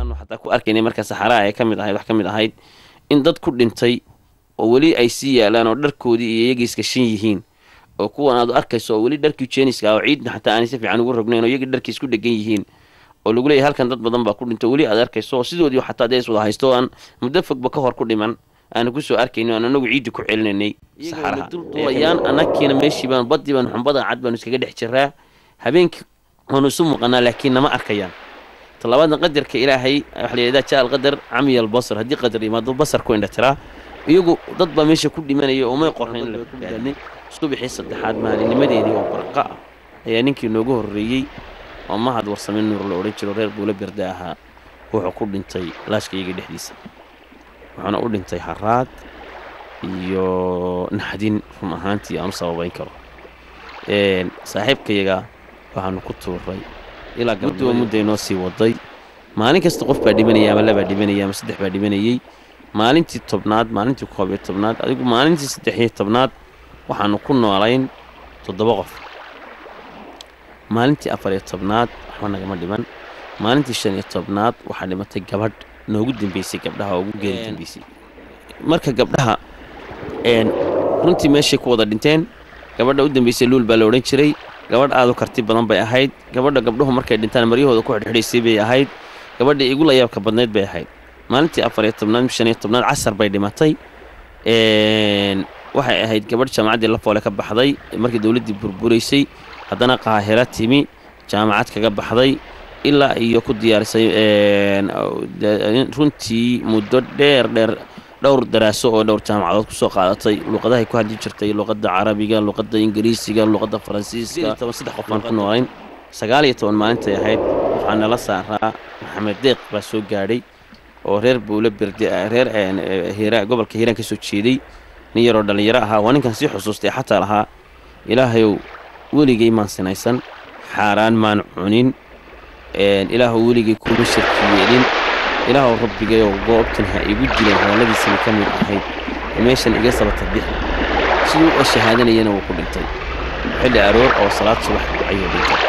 aanu xataa ku arkaynay marka saxaraa ee kamid ahayd wax ka mid ahayd in dad ku dhintay oo weli ay sii yaalaan oo dharkoodii iyo iyagii iskashin yihiin oo kuwan aad arkayso oo weli dharkii jeeniska ah oo ciidna xataa aanay si fiican ugu rognayn oo iyagii dharkii isku dhegan yihiin oo lagu leeyahy halkan dad badan baa ku dhinto weli aad arkayso oo sidoodii xataa dee wada haysto aan muddo fogba ka hor ku dhiman aanu kusoo arkayno aan anagu ciiddi ku celinaynay saxaraha dulayaan annagiina meeshiibaan baddiibaan xumbada cad baanu iskaga dhex jiraa habeenkii waanu isu muuqanaa laakiin nama arkayaan talabaadna qadarka ilaahay waxa la yidhahdaa jaa alqadar camiya albasar haddii qadar yimaado basar ku indhatiraa iyagu dad baa meesha ku dhimanaya oomay qorno in la badbaadnay subaxii saddexaad maalinimadeedii oo barqa ah ayaa ninkii noogu horreeyey oo mahad warsamin nuur la odhan jiro reer buula berde ahaa wuxuu ku dhintay laashkayagii dhexdiisa wuxuuna u dhintay haraad iyo naxdin run ahaantii aan u sababayn karo saaxiibkayaga waxaanu ku tuuray ilaamuduba mudda inoo sii waday maalin kasta qof baa dhibanaya ama labaa dhibanaya ama saddex baa dhibanayey maalintii tobnaad maalintii koob iyo tobnaad adigu maalintii saddex iyo tobnaad waxaanu ku noolayn toddoba qof maalintii afar iyo tobnaad waxba nagama dhiban maalintii shan iyo tobnaad waxaa dhimatay gabadh noogu dambeysay gabdhaha oo ugu geeri dambeysay marka gabdhaha runtii meeshay ku wada dhinteen gabadha u dambeysay luul baa la odhan jiray gabadh aad u karti badan bay ahayd gabadha gabdhuhu markay dhintaan maryahooda ku xidhxidhaysay bay ahayd gabadhii igu layaabka badnayd bay ahayd maalintii afar afariyo tobnaad shaniyo tobnaad casar bay dhimatay waxay ahayd gabadh jaamacaddii lafoole ka baxday markii dowladdii burburaysay haddana qaahira timi jaamacad kaga baxday ilaa iyo ku diyaarisay runtii muddo dheer dheer dhowr daraaso oo dhowr jaamacadood kusoo qaadatay luqadahay ku hadli jirtay luuqadda carabiga luuqadda ingiriisiga luuqadda faransiiska saddex qof aan ku noolayn sagaal iyo toban maalintay ahayd waxaa nala saaraa maxamed deeq baa soo gaadhay oo reer buule birdi ah, reer eh, gobolka hiiraan ka soo jeeday nin yaroo dhallinyaro ahaa waa ninkan sii xusuustay xataa lahaa ilaahayow weligay maan sinaysan xaaraan maan cunin ilaahu weligay kuma shirki ilaahow rabbigay oo goobtan ha iigu jileen hadalladiisana ka mid ahayd oo meeshan iga sabata bix siduu oo shahaadanayana wuu ku dhintay xilli aroor oo salaad subax ayuu dhintay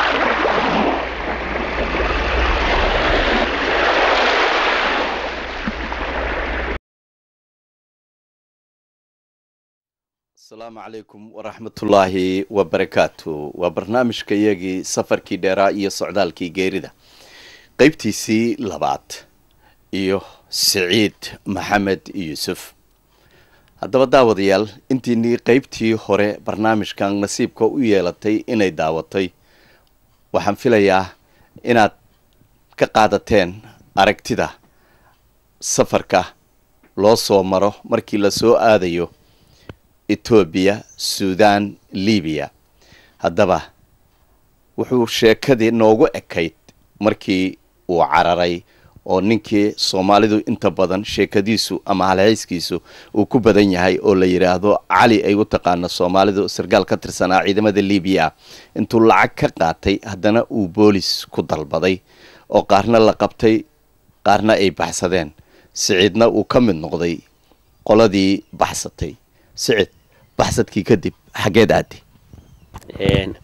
asalaamu calaykum waraxmatullaahi wabarakaatu waa barnaamijka iyagii safarkii dheeraa iyo socdaalkii geerida qaybtiisii labaad iyo siciid maxamed yuusuf haddaba daawadayaal intiinii qeybtii hore barnaamijkan nasiibka u yeelatay inay daawatay waxaan filayaa inaad ka qaadateen aragtida safarka loo soo maro markii lasoo aadayo etoobiya suudan libiya haddaba wuxuu sheekadii noogu ekayd markii uu cararay oo ninkii soomaalidu inta badan sheekadiisu ama halhayskiisu uu ku badan yahay oo la yidhaahdo cali ay u taqaano soomaalidu sargaal ka tirsanaa ciidamada libiya intuu lacag ka qaatay haddana uu boolis ku dalbaday oo qaarna la qabtay qaarna ay baxsadeen siciidna uu ka mid noqday qoladii baxsatay sicid baxsadkii kadib xageed aadi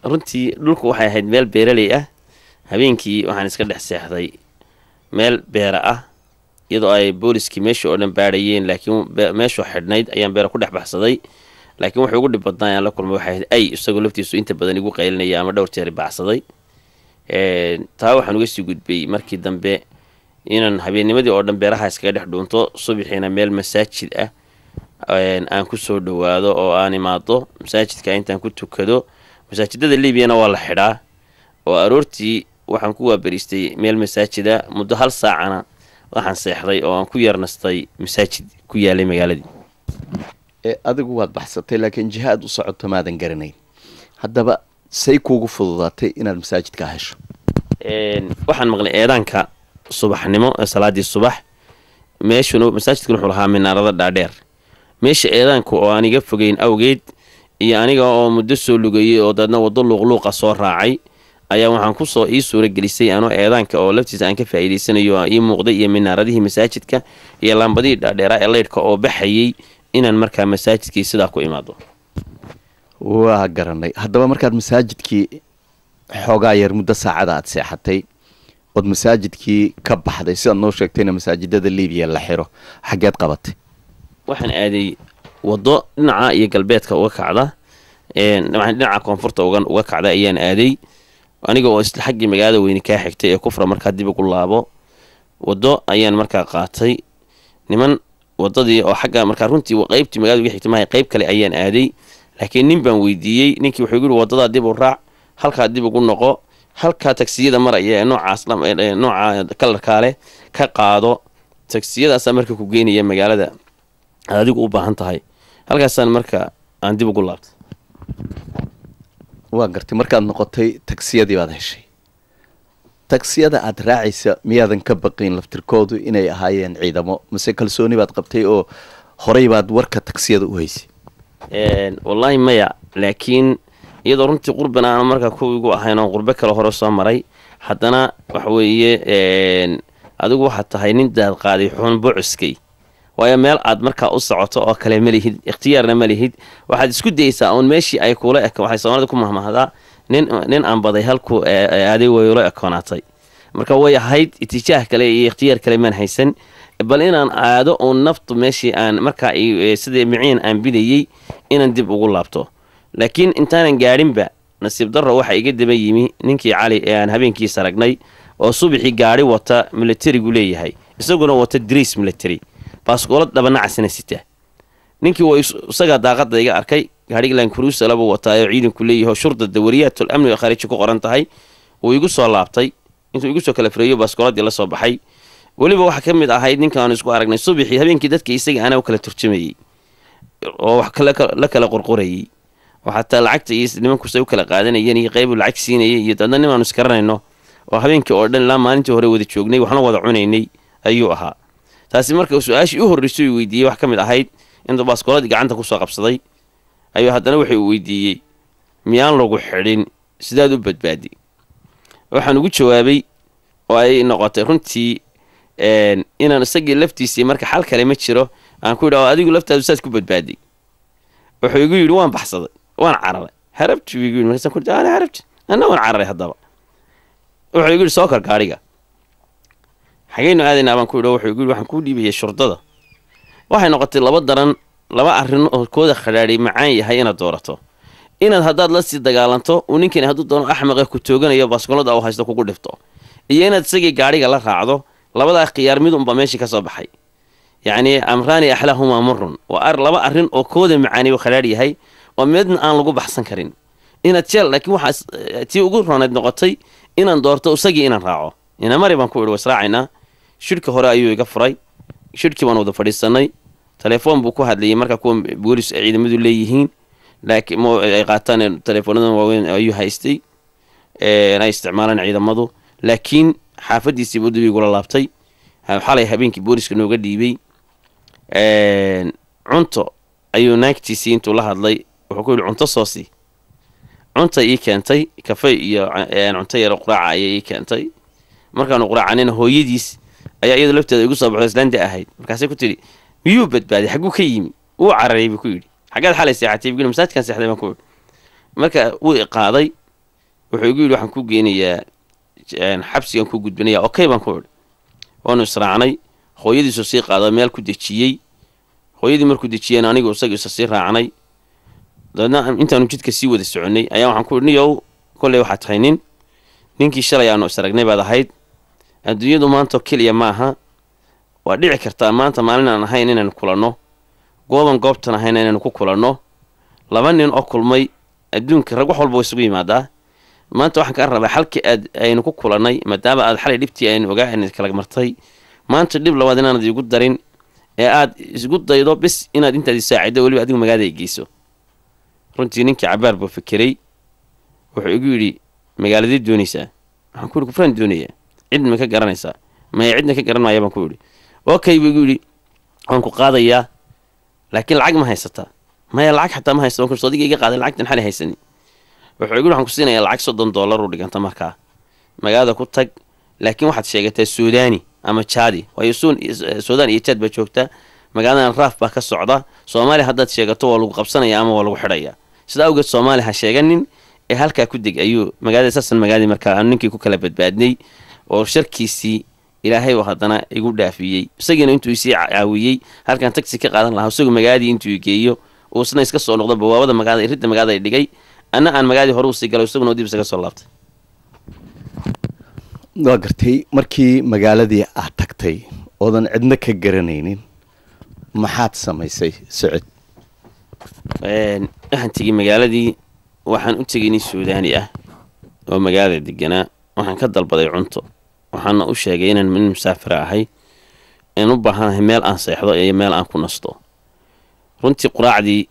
runtii dhulku waxay ahayd meel beeraley ah habeenkii waxaan iska dhex seexday meel beera ah iyadoo ay booliskii meeshii oo dhan baadhayeen laakiin meeshuu xidhnayd ayaan beera ku dhex baxsaday laakiin wuxuu ugu dhib badnaa ayaan la kulmay waxay ay isagoo laftiisu inta badan igu qaylinaya ama dhowr jeeri baxsaday taa waxaan uga sii gudbay markii dambe inaan habeennimadii oo dhan beeraha iskaga dhex dhuunto subaxiina meel masaajid ah aan ku soo dhowaado oo aan imaado masaajidka intaan ku tukado masaajidada libiyana waa la xidhaa oo aroortii waxaan ku waabariistay meel masaajida muddo hal saacana waxaan seexday oo aan ku yarnastay masaajid ku yaalay magaaladii e, adigu waad baxsatay laakiin jiha aad u socoto maadan garanayn haddaba say kuugu fududaatay inaad masaajidka hesho waxaan maqlay eedaanka subaxnimo ee salaadii subax meeshuna masaajidkan wuxuu lahaa minaarada dhaadheer meesha eedaanka oo aan iga fogeyn awgeed iyo aniga oo muddo soo lugayey oo daedna waddo luuqluuqa soo raacay ayaa waxaan kusoo ii suura gelisay anoo eedaanka oo laftiisa aan ka faa'iidaysanayo ii muuqday iyo minaaradihii masaajidka iyo laambadihii dhaadheeraa ee leydhka oo baxayay inaan markaa masaajidkii sidaa ku imaado waa garanay haddaba markaad masaajidkii xoogaa yar muddo saacada aad seexatay ood masaajidkii ka baxday sidaad noo sheegtayna masaajidada liibiya la xiro xaggeed qabatay waxaan aaday waddo dhinaca iyo galbeedka uga kacda dhinaca koonfurta uga kacda ayaan aaday aniga oo xaggii magaalada weyne kaa xigtay ee kufra markaa dib ugu laabo wado ayaan markaa qaatay niman wadadii oo xagga markaa runtii qeybtii magaalada uga xigtay mahay qeyb kale ayaan aaday laakiin nin baan weydiiyey ninkii wuxuu yiri wadadaa dib u raac halkaa dib ugu noqo halkaa tagsiyada maraya ee noocaas eh, eh, nooca kalarkaa leh ka qaado tagsiyadaasaa marka ku geynaya magaalada aad adigu u baahan tahay halkaasaan marka aan dib ugu laabtay waa gartay markaad noqotay tagsiyadii baad heshay tagsiyada aada raacaysa miyaadan ka baqin laftirkoodu inay ahaayeen ciidamo mase kalsooni baad qabtay oo horey baad warka tagsiyada u haysay wallaahi maya laakiin iyadoo runtii qurban aana markaa kuwiigu ahayn oon qurbe kale hore soo maray haddana waxa weeye adigu waxaad tahay nin daad qaaday xun bocuskay waayo meel aad markaa u socoto oo kale malihid ikhtiyaarna malihid waxaad isku dayeysaa uun meeshii ay kuula ek waxay soomaalida ku mahmahdaa nin aan baday halku e, e, aaday wayula ekoonaatay marka way ahayd itijaah kale iyo ikhtiyaar kale maan haysan bal inaan aado uun naftu meeshii aan markaa e, sidai miciin aan bidayey inaan dib ugu laabto laakiin intaanan gaadhinba nasiib darro waxa iga daba yimi ninkii cali ee aan habeenkiisa aragnay oo subaxii gaadhi wata militarigu leeyahay isaguna wata diriis milatari baaskoolad dhabanacasina sitaa ninkii wa isagaa daaqada iga arkay gaadhig laankuruusalaba wataayo ciidanku leeyaho shurdada wariyaatul amni ee ku qoran tahay wuu igu soo laabtay intuu igu soo kala fureeyo baaskooladii la soo baxay weliba waxaa ka mid ahayd ninka aanu isku aragnay subaxii habeenkii dadka isaga aanaa u kala turjumayey oo wax la kala qorqorayey oo xataa lacagta iyo nimankusa u kala qaadanayeen iyo qaybu lacag siinayay iyo dadna nin aanu iskaranayno oo habeenkii oo dhan ilaa maalintii hore wada joognay waxna wada cunaynay ayuu ahaa taasi marka su-aashii u horreysay uu weydiiyey wax ka mid ahayd in baaskolladii gacanta kusoo qabsaday ayuu haddana waxay weydiiyey miyaan lagu xidhin sidaad u badbaadi waxaan ugu jawaabay oo ay noqotay runtii inaan isagii laftiisii marka xal kale ma jiro aan ku yidha oo adigu laftaadu saad ku badbaaday wuxuu igu yidhi waan baxsaday waan cararay harabti igu yidhi markaasaan ku yidhi ana harabti anna waan cararay haddaba wuxuu igu yidhi soo kar gaariga xagaynu aadaynaa baan ku idho wuxuu igu waxaan kuu dhiibayay shurdada waxay noqotay laba daran laba arrin oo kooda khadhaadhay macaan yahay inaad doorato inaad haddaad la sii dagaalanto uu ninkani hadduu doono axmaqe ku tooganayo baaskolada uu haysto kugu dhifto iyo inaad isagii gaadhiga la raacdo labadaa khiyaar mid unba meeshii ka soo baxay yacnii amraani axlahumaa murun waa laba arrin oo kooda macaaniyu khadhaadh yahay oo meedna aan lagu baxsan karin inaad jeel laakiin waxaa eh, tii ugu ronayd noqotay inaan doorto isagii inaan raaco inamari baan ku idhi waisraacaynaa shirki hore ayuu iga furay shirki baan wada fadhiisanay telefoon buu ku hadlayay marka kuwa boolis ay ciidamadu leeyihiin laakiin ay qaataan telefoonada waaweyn ayuu haystay ay isticmaalaan ciidamadu laakiin xaafadiisii buu dib laabtay xalay habeenkii booliska nooga dhiibay cunto ayuu naagtiisii intuu la hadlay wuxuu ku yidhi cunto soosi cunta ii keentay kafe iyo cunto yaro quraaca ayay ii keentay markaanu quraacanina hooyadiis ayaa iyadoo lafteeda igu soo baxdo islaanti ahayd markaasay ku tidhi miyuu badbaaday xagguu ka yimi wuu cararay buu ku yidhi xaggaad xalay seexatay buu masaajidkan seexday baan ku idhi marka wuu iqaaday wuxuu igu yidhi waxaan ku geynayaa xabsigaan ku gudbinayaa okay baan ku idhi waanu israacnay hooyadiisuu sii qaado meel ku dejiyey hooyadii markuu dejiyeen anigu isaga isa sii raacnay dabeedna intaanu jidka sii wada soconay ayaa waxaan ku idhi niyow kolley waxaad tahay nin ninkii shalay aanu is aragnay baad ahayd adduunyadu maantao keliya maaha waa dhici kartaa maanta maalinaan ahayn inaynu kulanno gooban goobtan ahayn inaynu ku kulanno laba nin oo kulmay adduunka rag wax walba way isugu yimaadaa maanta waxaan kaa rabaa xalkii aad aynu ku kulanay maadaama aad xalay dhibtii aynu ogaa aynu kala martay maanta dhib labaad inaanad igu darin ee aad isgu daydo bis inaad intaad isaacida weliba adigu magaalada geyso runtii ninkii cabaar buu fekeray wuxuu igu yidhi magaaladii doonaysaa waxaan ku yidhi kufraan doonayaa cid ka garanaysaa maya cidna ka garan maaya baan ku yidhi okay buu yidhi waan ku qaadayaa laakiin lacag ma haysataa maya lacag xataa ma haysta wankuso adiga iga qaaday lacagtan xali haysani wuxuu igu waxaan ku siinayaa lacag soddon doolaruu dhiganta markaa magaalada ku tag laakiin waxaad sheegataa suudani ama jaadi waayo suudaan iyo jaad baa joogtaa magaaladan raaf baa ka socda soomaaliya haddaad sheegato waa lagu qabsanayaa ama waa lagu xidhayaa sida awgeed soomaaliya ha sheeganin ee halkaa ku deg ayuu magaalada esaasan magaaladii markaa ninkii ku kala badbaadnay oo sharkiisii ilaahay oo haddana igu dhaafiyey isagiina intuu isii caawiyey halkaan tagsi ka qaadan lahaa isagu magaaladii intuu igeeyo uusna isna iska soo noqdo bawaabada magaalada iridda magaalada ay dhigay anna aan magaaladii hore usii galo isaguna dib isaga soo laabtay waa gartay markii magaaladii aad tagtay oodan cidna ka garanaynin maxaad samaysay socod waxaan tegey magaaladii waxaan u tegay nin suudaani ah oo magaalada deganaa waxaan ka dalbaday cunto waxaana u sheegay inaan min musaafir ahay in u baahanahay meel aan seexdo iyo meel aan ku nasto runtii quraacdii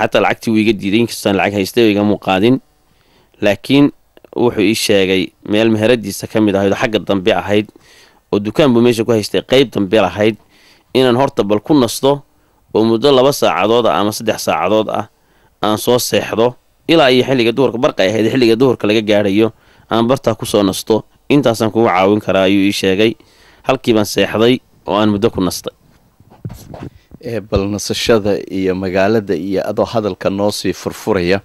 xataa lacagtii wuu iga diiday inkastaan lacag haystay iga qaadin laakiin wuxuu ii sheegay meel meheradiisa ka mid ahayd oo xagga dambe ahayd oo dukaan buu meesha ku haystay qeyb dambe lahayd inaan horta bal ku nasto oo muddo laba saacadood ah ama saddex saacadood ah aan soo seexdo ilaa iyo xilliga duhurka barqay ahayd xilliga duhurka laga gaadhayo aan bartaa kusoo nasto intaasaan kugu caawin karaa ayuu ii sheegay halkii baan seexday oo aan muddo ku nastay bal nasashada iyo magaalada iyo adoo hadalka noo sii furfuraya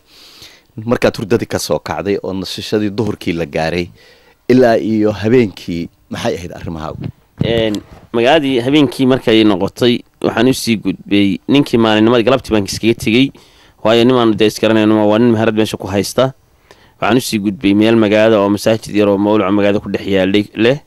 markaad hurdadii kasoo kacday oo nasashadii duhurkii la gaaray ilaa iyo habeenkii maxay ahayd arrimahaagu magaaladii habeenkii markay noqotay waxaan usii gudbay ninkii maalinimadii galabtii baan iskaga tegey waayo nimaan dee isgaranayno waa nin maharad meesha ku haysta waxaan usii gudbay meel magaalada oo masaajid yaroo oo mawlaco ku dhex yaalay leh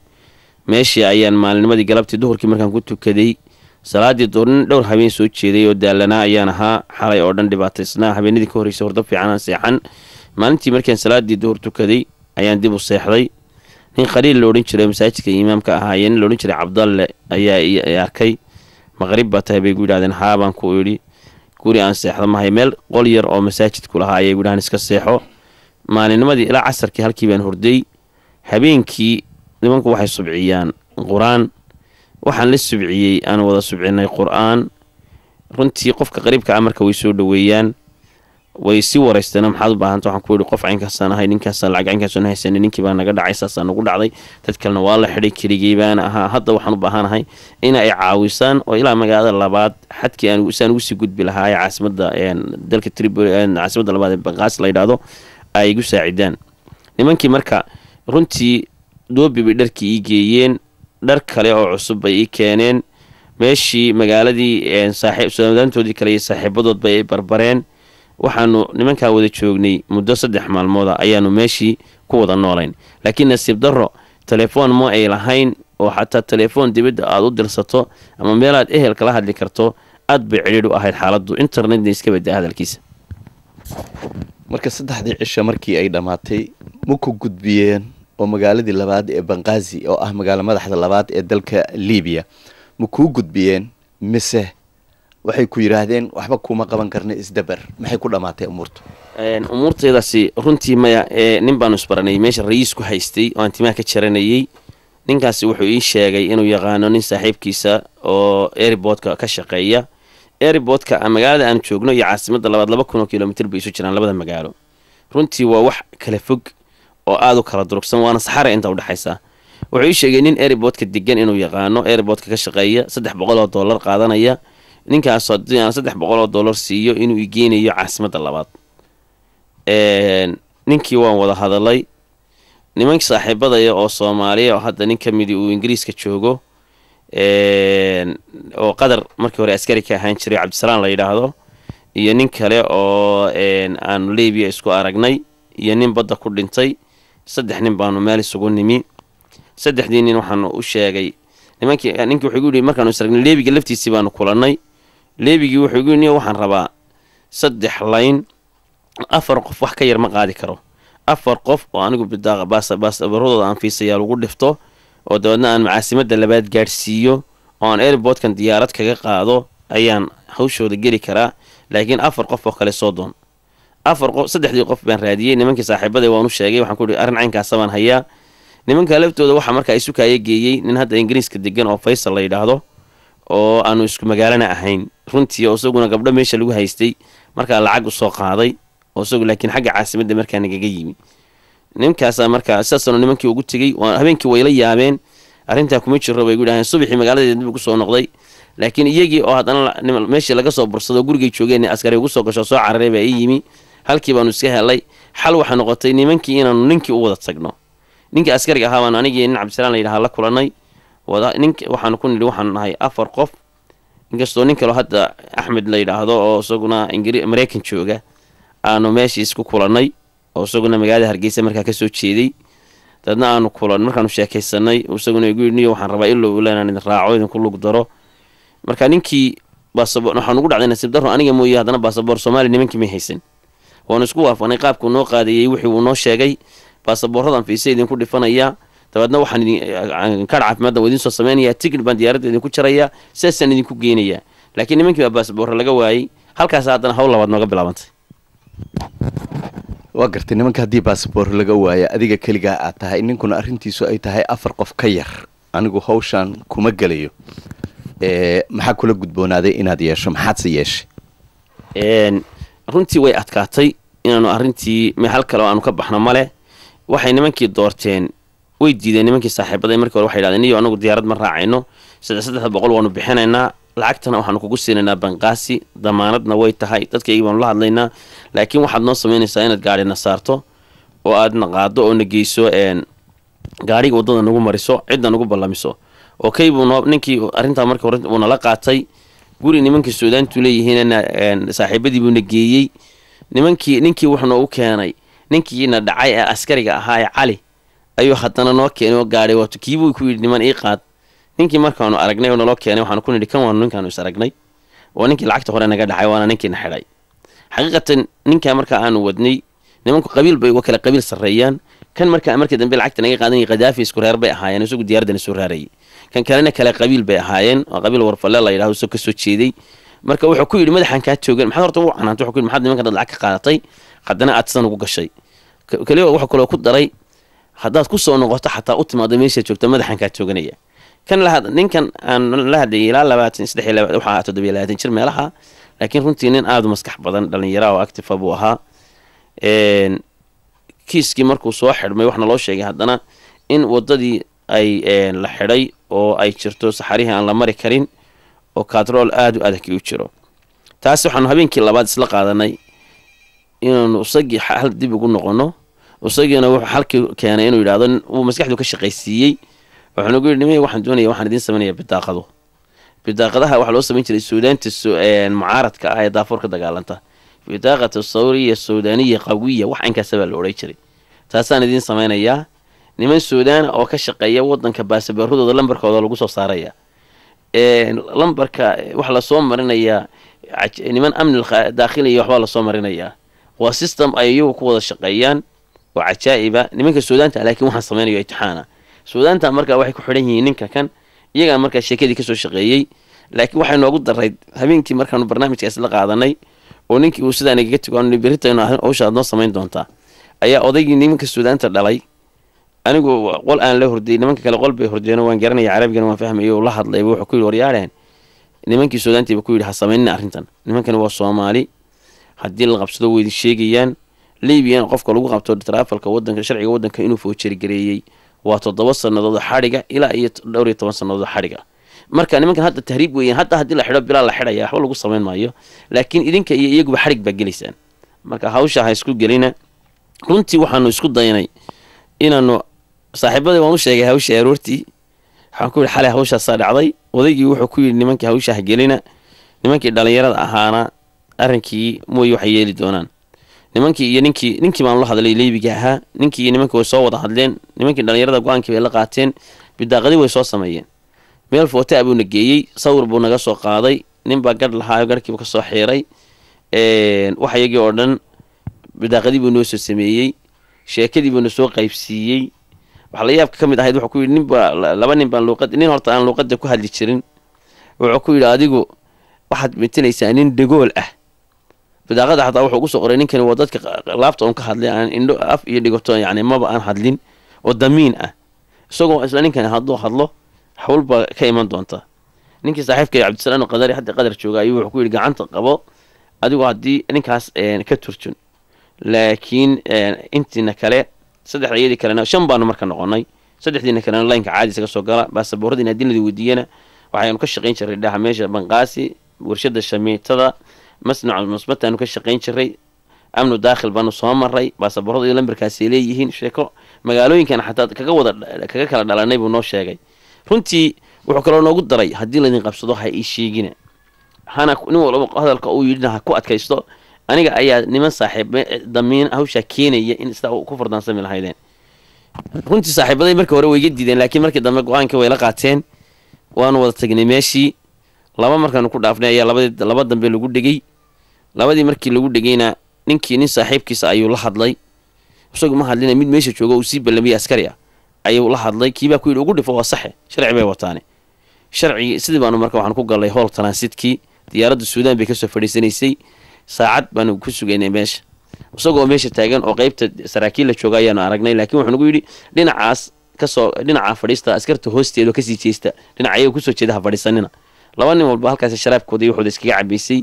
meeshii ayaan maalinimadii galabtii duhurkii markaan ku tukaday salaadii duurnin dhowr habeen soo jeeday oo daalanaa ayaan ahaa xalay oo dhan dhibaataysnaa habeenadii ka horreysay horda fiicanaan seexan maalintii markaan salaadii duhur tukaday ayaan dib u seexday nin khaliil la odhan jiray masaajidka imaamka ahaayee nin laodhan jiray cabdalle ayaa arkay maqrib baa tahay bay gu yidhahdeen haa baan ku idhi guri aan seexdo mahay meel qol yar oo masaajidku lahaa ayay gu yidhahdeen iska seexo maalinimadii ilaa casarkii halkii baan horday habeenkii nimanku waxay subciyaan qur-aan waxaan la subciyey aan wada subcinay qur-aan runtii qofka qariibka a ah marka way soo dhoweeyaan way sii waraysteen maxaad u baahanta waxaan ku yihi qof caynkaasaan ahay ninkaasa lacag caynkaasan haysan ninkii baa naga dhacay saasaa nagu dhacday dad kalena waa la xidhay keligey baana ahaa hadda waxaan u baahanahay in ay caawisaan oo ilaa magaalada labaad xadkii saan ugu sii gudbi lahaa ee caasimada dalka tribl caasimada labaad ee baqaas la yidhaahdo ay igu saacidaan nimankii marka runtii doobi bay dharkii ii geeyeen dhar kale oo cusub bay ii keeneen meeshii magaaladii sadaantoodii kale iyo saaxiibadood bay ay barbareen waxaanu nimankaa wada joognay muddo saddex maalmooda ah, ayaanu meeshii ku wada noolayn laakiin nasiib darro telefoon ma ay lahayn oo xataa telefoon dibadda aad u dirsato ama meel meelaad ehel kala hadli karto aad bay cidhiidh u ahayd xaaladdu internetna iska bada hadalkiisa marka saddexdii cisho markii ay dhammaatay ma ku gudbiyeen oo magaaladii labaad ee banqaazi oo ah magaalo madaxda labaad ee dalka libiya ma kuu gudbiyeen mise waxay ku yidhaahdeen waxba kuma qaban karna isdabar maxay ku dhammaatay umuurtu umuurteedaasi runtii maya nin baanu isbaranayay meesha rayiis ku haystay oo aan timaha ka jaranayey ninkaasi wuxuu ii sheegay inuu yaqaano nin saaxiibkiisa oo airboodka ka shaqeeya airboodka magaalada aan joogno iyo caasimada labaad laba kun oo kilomitr bay isu jiraan labada magaalo runtii waa wax kala fog oo aada u kala durugsan waana saxara inta udhexaysa wuxuu ii sheegay nin airboodka degan inuu yaqaano airboodka ka shaqeeya saddex boqol oo dollar qaadanaya ninkaasoo haddii saddex boqol oo dollar siiyo inuu igeynayo caasimada labaad ninkii waan wada hadalay nimankii saaxiibadaya oo soomaaliya oo hadda nin ka midi ah uu ingiriiska joogo oo qadar markii hore askari ka ahaan jiray cabdisalaam la yidhaahdo iyo nin kale oo aanu libiya isku aragnay iyo nin badda ku dhintay saddex nin baanu meel isugu nimi saddexdii nin waxaanu u sheegay nimankiininki wuxuu yidhi markaanu isragnay leebiga laftiisii baanu kulanay leebigii wuxuu igu yidhi waxaan rabaa saddex layn afar qof wax ka yar ma qaadi karo afar qof oo anigu bidaaqa baasabaasabarradooda anfiisayaa lagu dhifto oo dabeedna aan macaasimada labaad gaadhsiiyo oo aan airboortkan diyaarad kaga qaado ayaan hawshooda geli karaa laakiin afar qof oo kale soo doon afar qof saddexdii qof baan raadiyey nimankii saaxiibaday waan u sheegay waxaan ku ihi arrin caynkaasa baan hayaa nimanka laftooda waxaa markaa isu kaaya geeyey nin hadda ingiriiska degan oo faysal la yidhaahdo oo aanu isku magaalana ahayn runtii oo isaguna gabdho meesha lagu haystay markaa lacag usoo qaaday oo isagu laakiin xagga caasimadda markaa nagaga yimi ninkaasaa markaa sidaasna nimankii ugu tegey habeenkii wayla yaabeen arrintaa kuma jiro bay gudhaheen subaxii magaaladeed dib ugu soo noqday laakiin iyagii oo haddana meeshii laga soo bursado gurigay joogeen askari ugu soo gasho soo cararay baa ii yimi halkii baanu iska helay xal waxaa noqotay nimankii inaanu ninkii u wada tagno ninkii askariga ahaa baanu anigii nin cabdisalaan layidhahaa la kulanay waxaanu ku nidhi waxaanu nahay afar qof inkastoo nin kaleo hadda axmed la yidhaahdo oo isaguna mareykan jooga aanu meeshii isku kulannay oo isaguna magaalada hargeysa markaa kasoo jeeday dadna aanu kulan markaanu sheekaysanay isaguna igu yidhi niyo waxaan rabaa ilow ila idin raaco idinku lug daro marka ninkii basaboor waxaan ugu dhacday nasiib daro aniga mooye haddana baasaboor soomaaliya nimankii may haysan waanu isku waafaqnay qaabkuu noo qaadayey wixii uu noo sheegay baasaboorradan fiise idinku dhifanayaa dabeedna waxaan kaar caafimaaddan waa idinsoo samaynayaa tigid baan diyaaradda idinku jarayaa sidaasaan idinku geynayaa laakiin nimankii baa baasaboorra laga waayey halkaas haddana hawl labaad nooga bilaabantay waa gartay nimanka haddii basaboor laga waayo adiga keligaa aad tahay ninkuna arintiisu ay tahay afar qof ka yar anigu hawshaan kuma gelayo eh, maxaa kula gudboonaaday inaad yeesho maxaadse yeeshay runtii way adkaatay inaanu arrintii meel kale oo aanu ka baxno male waxay nimankii doorteen way diideen nimankii saaxiibaday markii hore waxay yidhahdeen iyo anagu diyaarad ma raacayno saddex saddexda boqol waanu bixinaynaa lacagtana waxaanu kugu siinaynaa banqaasi damaanadna way tahay dadkaygii baanu la hadlaynaa laakiin waxaad noo samaynaysaa inaad gaadhina saarto oo aadna qaado oo na geyso gaadhiga waddada nagu mariso cidda nagu ballamiso okey buu ninkii arrintaa marka hore uu nala qaatay guri nimankii suudaantu leeyihiinna saaxiibadii buuna geeyey nimankii ninkii wuxuu noogu keenay ninkiina dhacay ee askariga ahaa ee cali ayuu haddana noo keenay oo gaadhay wato kiibuu ku yidhi niman ii qaad ninkii markaanu aragnay oo naloo keenay waxaanu ku nidhi kan waanu ninkaanu is aragnay oo ninkii lacagta hore naga dhacay waana ninkiina xidhay xaqiiqatan ninkaa marka aanu wadnay nimanku qabiil bay uga kala qabiil sarreeyaan kan markaa markii dambe lacagta naga qaadanayay kadaafi isku reer bay ahaayeen isagu diyaaraddan isu raarayay kan kalena kale qabiil bay ahaayeen oo qabiil warfalle la yidhahdo isagoo ka jeeday marka wuxuu ku yidhi madaxan kaa toogan maxaad horta u canaantay wuxuu ku yidhi maxaad nimankan dad lacag ka qaadatay haddana aad sidan ugu gashay kaliya wuxuu kaloo ku daray haddaad ku noqoto xataa u timaado meeshaad joogta madaxan kaa tooganaya ninkan aan la hadlayay ilaa labaatan saddex iyo laba waxaa toddobiyo labaatan jir meelaha laakiin runtii nin aada u maskax badan dhalinyaraha oo actifa buu ahaa kiiskii markuu soo xidhmay waxna loo sheegay haddana in waddadii ay la xidhay oo ay jirto saxarihii aan la mari karin oo katrool aada u adagkii u jiro taas waxaanu habeenkii labaad isla qaadanay inaanu usagii hal dib ugu noqono isagiina wuxuu halkii keenay inuu yidhahdo maskaxdu ka shaqaysiiyey wuxuuna ku yidhi nimay waxaan doonaya waxaan idiin samaynayaa bidaaqado bidaaqadaha waxaa loo samayn jiray suudaanta mucaaradka ah ee daafuurka dagaalanta bidaaqata sawriya suudaaniya qawiya wax ankaasabaa la odhan jiray taasaan idiin samaynayaa niman suudaana oo ka shaqeeya wadanka baasaboorradooda lambarkooda lagu soo saaraya lambarka waxa lasoo marinayaa niman amni daakhiliya waxbaa lasoo marinayaa waa system ay iyagu ku wada shaqeeyaan oo cajaa'iba nimanka suudaanta laakiin waxaan samaynayo itixaana suudaanta marka waxay ku xidhan yihiin ninka kan iyagaa markaa sheekadii kasoo shaqeeyey laakiin waxay noogu darayd habeenkii markaanu barnaamijkaas la qaadanay oo ninkii uu sidaa igaga tego beritanuhawsha noo samayn doontaa ayaa odaygii nimanka suudaanta dhalay anigu qol aan la horday nimanka kale qol bay hordeen waan garanaya carabigana waan fahmaya la hadlayba wuxuu ku yidhi waryaareen nimankii suudaantiiba ku yidhi ha samaynina arrintan nimankani waa soomaali haddii la qabsado weydin sheegayaan libiyan qofka lagu qabto trafalka wadanka sharciga wadanka inuu foojerigareeyey waa todoba sannadood xadhiga ilaa iyo dhowr iyo toban sannadood xadhiga marka nimankan hadda tahriib weeyaan hadda haddii la xidho bilaa la xidhaya waxba lagu samayn maayo laakiin idinka iyo iyaguba xarig baa gelaysaan marka hawsha ha isku gelina runtii waxaanu isku daynay inaanu saaxiibadii waan u sheegay hawsha aroortii waxaan ku yidhi xalay hawshaasaa dhacday odaygii wuxuu ku yidhi nimankii hawsha ha gelina nimankii dhallinyarada ahaana arrinkii mooy waxay yeeli doonaan nimankii iyo ninkii ninkii baanu la hadlay leybiga ahaa ninkii iyo nimankii way soo wada hadleen nimankii dhallinyarada go-aankii bay la qaateen bidaaqadi way soo sameeyeen meel footaa ah buuna geeyey sawir buu naga soo qaaday nin baa garh lahaa garhkiibu kasoo xiiray wax iyagii oo dhan bidaaqadii buu noo soo sameeyey sheekadii buuna soo qaybsiiyey waxaa ka mid ahayd wuxuu ku yidhi ninbaa laba nin baan luuqad nin horta aan luuqadda ku hadli jirin wuxuu ku yidhi adigu waxaad mintinaysaa nin dhagool ah badaaqada xataa wuxuu ugu soo qoray ninkani waa dadka laabta un ka hadlay aan indho af iyo dhigato yani maba aan hadlin oo damiin ah isagoo isla ninkan hadduu hadlo hawlbaa ka iman doonta ninkii saaxiibka cabdisalaam qadari hadda qadar jooga ayuu wuxuu ku yidhi gacanta qabo adigu haddii ninkaas eh, ka turjun laakiin eh, intiina kale saddexda kalena shan baanu marka noqonay saddexdiina kalena laynka caadiisa ka gala baasabooradiin haddii nadi weydiiyana waxaynu ka shaqayn jiray dhaha meesha banqaasi warshada shamiitada masnacu musbata aanu ka shaqayn jiray amnu daakhil baanu soo maray baasabooradu iyo lambarkaasi leeyihiin sheeko magaalooyinkan xataa kaga wada kaga kala dhalanay buu noo sheegay runtii wuxuu kaloo noogu daray haddii laydin qabsado ha ii sheegina hana nin walba hadalka uu yidhina ha ku adkaysto aniga ayaa niman saaxiib eh, damiin hawshaa keenaya in sidaa ku fardaansami lahaydeen runtii saaxiibaday marka hore wayga diideen laakiin markii dambe go-aankii wayla qaateen waanu wada tagnay meeshii laba markaanu ku dhaafnay ayaa laba dambe lagu dhegay labadii markii lagu dhegeyna ninkii nin saaxiibkiisa ayuu la hadlay isagu ma hadlina mid meesha jooga uu sii ballamiyey askari ayuu la hadlay kiibaa ku yidhi ugu dhifo waa saxe sharci bay wataane sharcigii sidii baanu marka waxaan ku gallay howl transitkii diyaaradda suudaan bay kasoo fadhiisanaysay saacad baanu ku sugaynay meesha isagoo meesha taagan oo qaybta saraakiil la jooga ayaanu aragnay laakiin wuxuu nagu yidhi dhinacaas kasoo dhinaca fadhiista askarta hoosteeda kasii jeesta dhinaca kusoo jeeda ha fadhiisanina laba nin walba halkaas sharaabkooda iyo iskaga cabaysay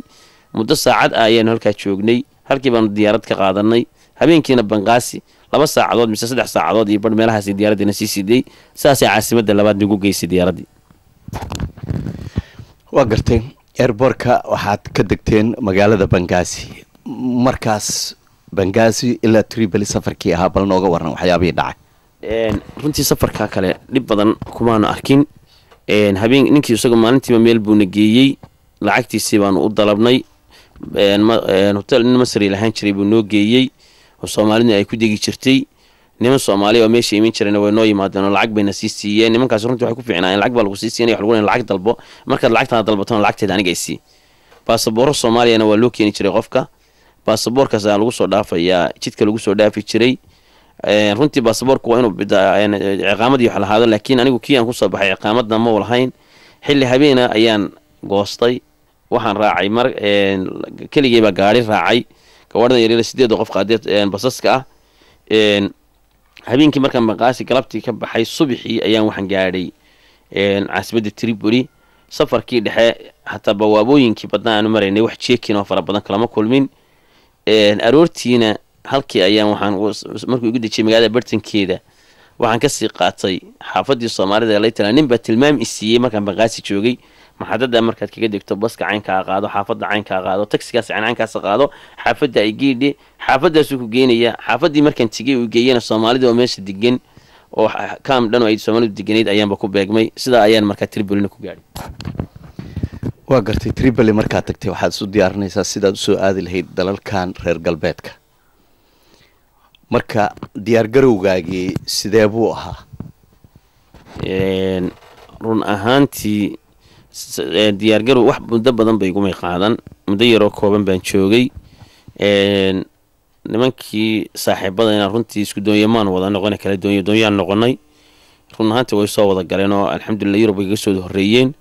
muddo saacad ah ayaanu halkaa joognay halkii baanu diyaarad ka qaadanay habeenkiina banqaasi laba saacadood mise saddex saacadood iyo bar meelahaas diyaaraddina sii siday saasay caasimadda labaad nagu geysay diyaaradii waa gartay eerboorka waxaad ka degteen magaalada bangaasi markaas bangaasi ilaa tribali safarkii ahaa bal nooga waran waxyaabihii dhacay runtii safarkaa kale dhib badan kumaanu arkin habeen ninkii isagoo maalintiiba meel buuna geeyey lacagtiisii baanu u dalabnay hotel nin masri lahaan jiray buu noo geeyey oo soomaalidna ay ku degi jirtay niman soomaaliya oo meesha iman jirayna way noo yimaadeen oo lacag bayna sii siiyeen nimankaas runtii waxay ku fiicnaa lacag baa lagu sii siinaya wax lagu leeyahay lacag dalbo markaad lacagtaana dalbatona lacagteeda aniga ay sii soomaaliyana waa loo keeni jiray qofka baasaboorkaas aa lagu soo dhaafayaa jidka lagu soo dhaafi jiray runtii baasaboorku waa inuu ciqaamadii wax lahaado laakiin anigu kii aan ku baxay ciqaamadna mau lahayn xilli habeena ayaan goostay waxaan raacay mar keligeybaa gaari raacay gawaadhan yaryar sideeda qof qaadeed basaska ah habeenkii markaan maqaasi galabtii ka baxay subaxii ayaan waxaan gaadhay caasimada triboli safarkii dhexe hataa bawaabooyinkii badnaa aanu maraynay wax jeekinoo fara badan kalama kulmin aroortiina halkii ayaan waxaan markuu igu dejiyay magaalada bartankeeda waxaan kasii qaatay xaafadii soomaalida laytala nin baa tilmaam isiiyey markaan maqaasi joogay maxadada markaad kaga degto baska caynkaa qaado xaafada caynkaa qaado tagsigaas caynkaas qaado xaafada ay geedhe xaafadaasuu ku geenaya xaafadii markaan tigay uu geeyana soomaalida oo meesha degan oo kaam dhan ay soomaalidu deganayd ayaanba ku beegmay sidaa ayaan markaa tribolina ku gaadhay waa gartay triboli markaad tagtay waxaad isu diyaarinaysaa sidaad usoo aadi lahayd dalalkan reer galbeedka marka diyaargarowgaagii sidee buu ahaa run ahaantii diyaargarow wax muddo badan bay igumay qaadan muddo yaroo kooban baan joogay nimankii saaxiibada inaan runtii isku doonyamaan wada noqone kala doony doonyaan noqonay run ahaantii way soo wada galeen oo alxamdulila yurub bay kaga soo horreeyeen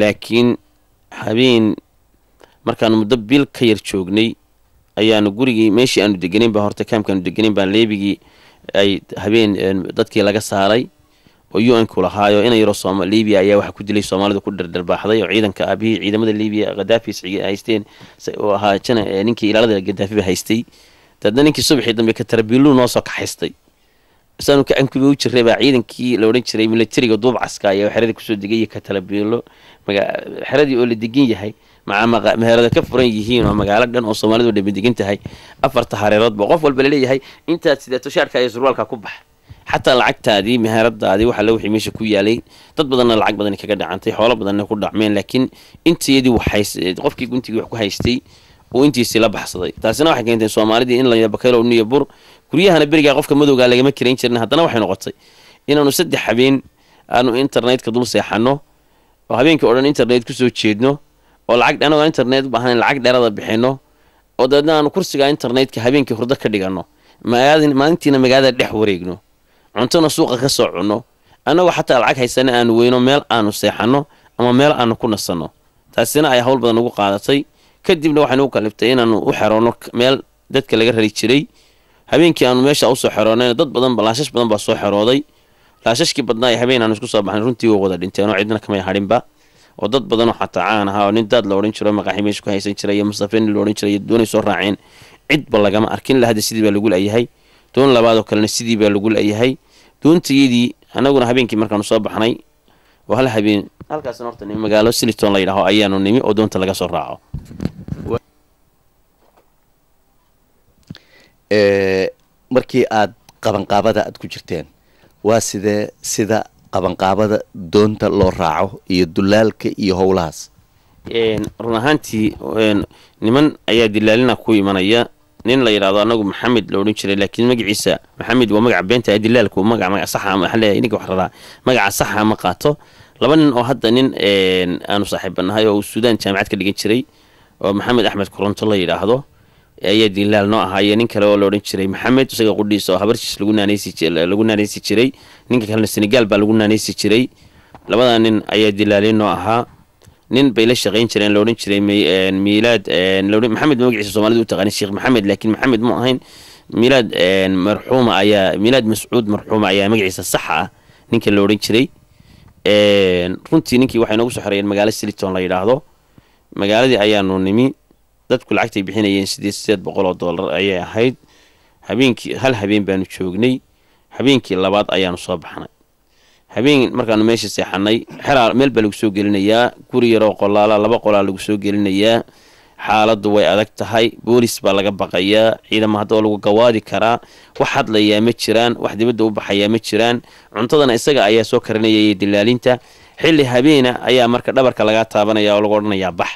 laakiin habeen markaanu muddo bil ka yar joognay ayaanu gurigii meeshii aanu degenayn ba horta kaamkaanu degenayn baa leebigii ay habeen dadkii laga saaray oo u n ku lahaayo ina yaro libiya ayaa waxa ku dilay soomaalidu ku dhardharbaaxday oo ciidanka aabihii ciidamada libiya gadaafi haysteen oo ahaa ninkii ilaalada gadaafiba haystay dadna ninkii subaxii dambe katarabiiluu noosoo kaxaystay isaanu kacankuba u jiray baa ciidankii la odhan jiray militariga duubcaska ayaa xerada kusoo degay iyo katarabiilo xeradii oo la degan yahay macaa ka furan yihiin oo magaalo dhan oo soomaalidu dhamidegan tahay afarta hareeroodba qof walba laleeyahay intaad sidaato shaarka iyo surwaalka ku bax xataa lacagtaadii mahaaradaadii waxa lawixii meesha ku yaalay dad badanna lacag badan kaga dhacantay xoolo badanna ku dhacmeen laakiin intiyadii qofkii guntigii wax ku haystay uu intiisii la baxsaday taasina waxay keentay soomaalidii in la bakaylo guryahana berigaa qofka madowgaa lagama kirayn jirin haddana waxay noqotay inaanu saddex habeen aanu internetka dul seexanno oo habeenkii o internet kusoo jeedno oo lacag anagoo internet u lacag dheerada bixinno oo dabeedna aanu kursigaa internetka habeenkii hurdo ka dhiganno maalintiina magaalada dhex wareegno cuntona suuqa ka soo cunno annagoo xataa lacag haysana aanu weyno meel aanu seexano ama meel aanu ku nasano taasina ay howl badan ugu qaadatay kadibna waxay nugu kaliftay inaanu u xeroono meel dadka laga rari jiray habeenkii aanu meesha usoo xeroonayna dad badanba laashash badan baa soo xerooday laashashkii badnaa ee habeen aanu isku soo baxnay runtii way wada dhinteen oo cidna kamay hadhinba oo dad badanoo xataa caan ahaa oo nin daad la odhan jiro maqaaxi meesha ku haysan jira iyo musafreni la odhan jira iyo doonay soo raaceen cidba lagama arkin lahada sidii baa lagu layahay doon labaad oo kalena sidii baa lagu leeyahay doontayadii anaguna habeenkii markaanu soo baxnay oo hal habeen halkaasna horta nimi magaalo siliton la yidhaaho ayaanu nimi oo doonta laga soo raaco markii aad qabanqaabada aad ku jirteen waa sidee sida qabanqaabada doonta loo raaco iyo dulaalka iyo howlahaas run ahaantii niman ayaa dilaalina ku imanaya nin la yidhahdo anagu maxamed la odhan jiray laakiin magaciisa maxamed waa magaca beenta adilaalku magaa maga saxa ah, magaca saxa ah ma qaato laba nin oo hadda nin aanu saaxiibanahay oo uu suudaan jaamacad ka dhigan jiray oo maxamed axmed koronto la yidhaahdo ayaa dilaal noo ahaa iyo nin kale oo la odhan jiray maxamed isaga qudhiisa oo habarshiis lagu naanaysi jiray ninka kalena senegaal baa lagu naanaysi jiray labadaa nin ayaa dilaali noo ahaa nin bay la shaqeyn jireen laodhan jiray milaad eh, eh, maxamed magaciisa soomaalida u taqaani sheekh maxamed laakiin maxamed mu ahayn milaad eh, marxuuma ayaa miilaad mascuud marxuuma ayaa magaciisa saxa ah ninka la odhan jiray runtii ninkii waxay noogu soo xoreyeen magaalo siliton la yidhaahdo magaaladii ayaanu nimi dadku lacagtay bixinayeen sideed sideed boqol oo dollar ayay ahayd habeenkii hal habeen baanu joognay habeenkii labaad ayaanu soo baxnay habeen markaanu meesha seexanay xeraa meel baa lagu soo gelinayaa guri yaroo qolaala laba qolaa lagu soo gelinayaa xaaladdu way adag tahay boolis baa laga baqayaa ciidama haddaba lagu gawaadi karaa wax hadlayaa ma jiraan wax dibadda u baxayaa ma jiraan cuntadana isaga ayaa soo karinayay dilaalinta xilli habeena ayaa marka dhabarka laga taabanaya oo lagu odhanayaa bax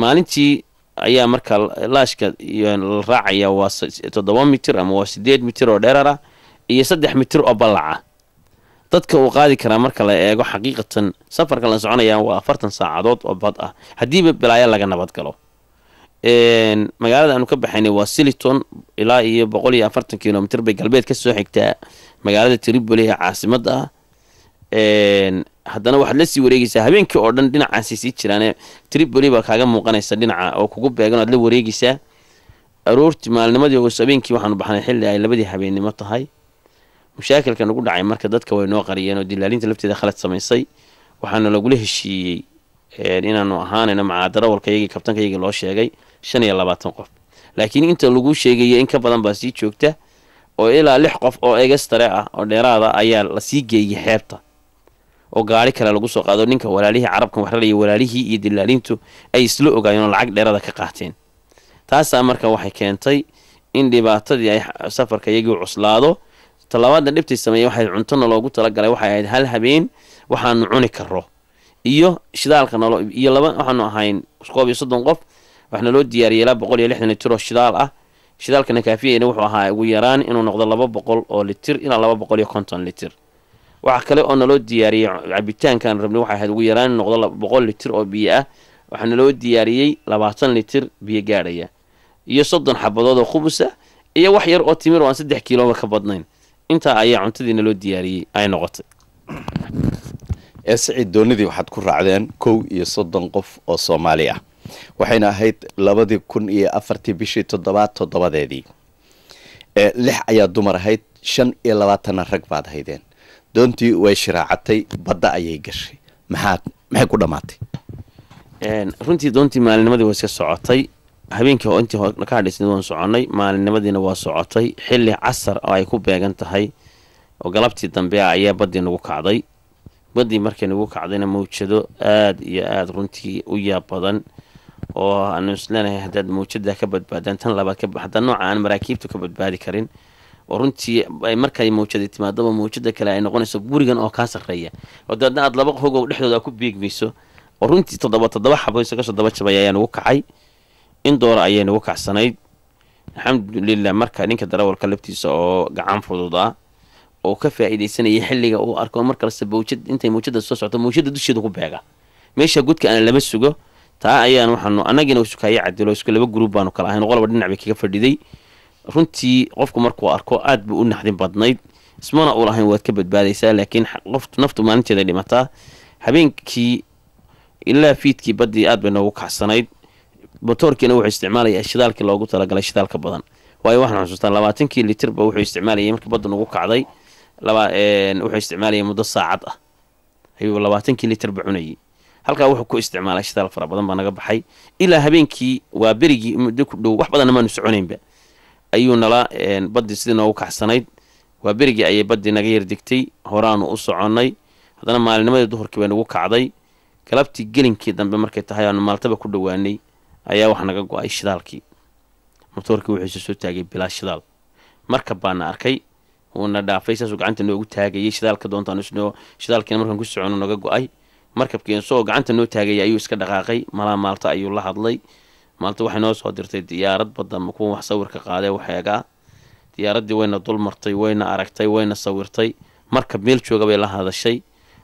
maalintii ayaa marka laashka la raacaya waa toddoba mitir ama waa sideed mitir oo dheerara iyo saddex mitir oo ballaca dadka uu qaadi karaa marka la eego xaqiiqatan safarka la soconayaan waa afartan saacadood oo bad ah haddiiba balaayo laga nabadgalo magaalada aanu ka baxaynay waa siliton ilaa iyo boqol iyo afartan kilomitr bay galbeed kasoo xigtaa magaalada triboli ee caasimada ah haddana waxaad lasii wareegeysaa habeenkii oo dhan dhinacaasay sii jiraane triboli baa kaaga muuqanaysa dhinaca oo kugu beegan oad la wareegeysaa aroortii maalnimadii os habeenkii waxaanu baxnay xilli ay labadii habeennimo tahay mashaakilka nagu dhacay marka dadka way noo qariyeen oo dilaalinta lafteeda khalad samaysay waxaana lagula heshiiyey inaanu ahaanayno macaadarawalkayagii kabtankayagii loo sheegay shan iyo labaatan qof laakiin inta lagu sheegaya in ka badan baa sii joogta oo ilaa lix qof oo egestare ah oo dheeraada ayaa lasii geeyay xeebta oo gaari kale lagu soo qaado ninka walaalihii carabkan waxralaya walaalihii iyo dilaalintu ay isla ogaayeen oo lacag dheerada ka qaateen taasaa marka waxay keentay in dhibaatadii ay safarka iyagii cuslaado tallabaadda dhibtii sameeyey waxay cuntona loogu talagalay waxay ahayd hal habeen waxaanu cuni karo iyo shidaalka iyo laba waxaanu ahayn koob iyo soddon qof waxna loo diyaariyay ilaa boqol iyo lixdan litir oo shidaal ah shidaalkana kaafiyeyna wuxuu ahaa ugu yaraan inuu noqdo laba boqol oo litir ilaa laba boqol iyo konton litir waxa kale oo naloo diyaariyey cabitaankan rabnay waxay ahayd ugu yaraan inuu noqdo boqol litir oo biyo ah waxaana loo diyaariyey labaatan litir biyo gaadhaya iyo soddon xabadood oo khubusa iyo wax yar oo timir oo aan saddex kiiloba ka badnayn intaa ayaa cuntadiina loo diyaariyey ay noqotay ee siciid doonidii waxaad ku raacdeen kow iyo soddon qof oo soomaali ah waxayna ahayd labadii kun iyo afartii bishii toddobaad toddobadeedii ee lix ayaa dumar ahayd shan iyo labaatanna rag baad haydeen doontii way shiraacatay badda ayay gashay maxaad maxay ku dhammaatay runtii doontii maalinimadii way iska socotay habeenkii intii kadhisnid waan soconay maalinimadiina waa socotay xili casar oo ay ku beegan tahay oo galabtii dambe ayaa badii nagu kacday badii markay nagu kacdayna mawjado aada iyo aada runtii u yaab badan oo aanu isleenahay haddaad mawjada ka badbaadaan tan labaad hadaa nooca aan maraakiibtu ka badbaadi karin oo runtii markay mawjada timaadaba mawjada kale ay noqonayso gurigan oo kaa sarreeya oo dabeedna aad laba hogow dhexdooda ku biigmayso oo runtii toddoba toddoba xabo isagoo toddoba jabay ayaa nagu kacay in doora ayaynu uga kacsanayd alxamdulilah marka ninka darawalka laftiisa oo gacan fududaa oo ka faa'iidaysanaya xilliga uu arko markalasta mawjad intay mawjada soo socoto mawjada dusheeda ku beega meesha gudka aan lama sugo taa ayaan waxaanu annagiina sukaayo cadilo isku laba gruub baanu kala ahayn qoloba dhinac bay kaga fadhiday runtii qofku markuu arko aad bay u naxdin badnayd ismana uu lahayn waad ka badbaadaysaa laakiin naftu maalinteeda dhimataa habeenkii ilaa fiidkii baddii aad bay noogu kacsanayd botoorkiina wuxuu isticmaalayaa shidaalkii loogu talagalay shidaalka badan waayo waxaan xusuustaa labaatankii litirba wuxuu isticmaalayay markii baddan ugu kacday wuxuu isticmaalayay muddo saacad ah ayuu labaatankii litirba cunayay halkaa wuxuu ku isticmaalaa shidaal fara badan baa naga baxay ilaa habeenkii waa berigii muddo ku dhow wax badanna maanu soconaynba ayuu nala baddii sidii noogu kacsanayd waa berigii ayay baddii naga yar degtay horaanu u soconnay haddana maalinnimadii duhurkii bay nagu kacday galabtii gelinkii dambe markay tahay aanu maaltaba ku dhowaanay ayaa waxaa naga go-ay shidaalkii motoorkii wuxuuse soo taagay bilaa shidaal marka baana arkay wuuna dhaafay saasuu gacanta noogu taagayay shidaalka doontaan isnoo shidaalkiina markaan ku socono naga go-ay markabkiina soo gacanta noo taagaya ayuu iska dhaqaaqay malaa maalta ayuu la hadlay maalta waxay noo soo dirtay diyaarad badanma kuwa wax sawirka qaadee waxeegaa diyaaraddii wayna dulmartay wayna aragtay wayna sawirtay markab meel jooga bay la hadashay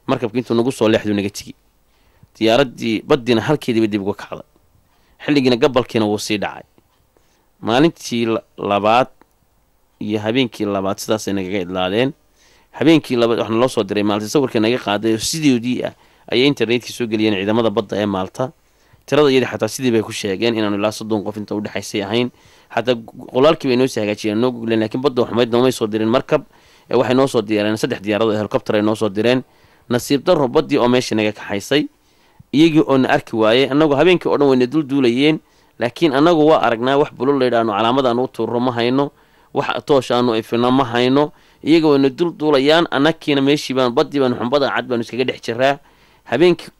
markabki intuu nagu soo leexduu naga tigi diyaaraddii baddiina halkeediiba dib uga kacday xilligiina gabalkiina wuu sii dhacay maalintii labaad iyo habeenkii labaad sidaasay nagaga idlaadeen habeenkii labaad waxna loo soo diray maalta sawirka naga qaaday oo sidoodii ah ayay internetkii soo geliyeen ciidamada badda ee maalta tirada iyadii xataa sidii bay ku sheegeen inaanu ilaa soddon qof inta udhexaysay ahayn xataa qolaalkii bay noo sii hagaajiyeen noo gugleen lakiin badda xumayd noomay soo direen markab waxay noo soo diyaareen saddex diyaarado helicopter ay noo soo direen nasiib darro baddii oo meesha naga kaxaysay iyagii oona arki waayey annagu habeenkii oo dhan wayna dulduulayeen laakiin annagu waa aragnaa wax bulol laydhaanu calaamad aanu u tuuro ma hayno wax tooshaanu aanu ma hayno iyaga wayna dulduulayaan annakiina baan baddii baanu xumbada cad baanu iskaga dhex jiraa habeenkii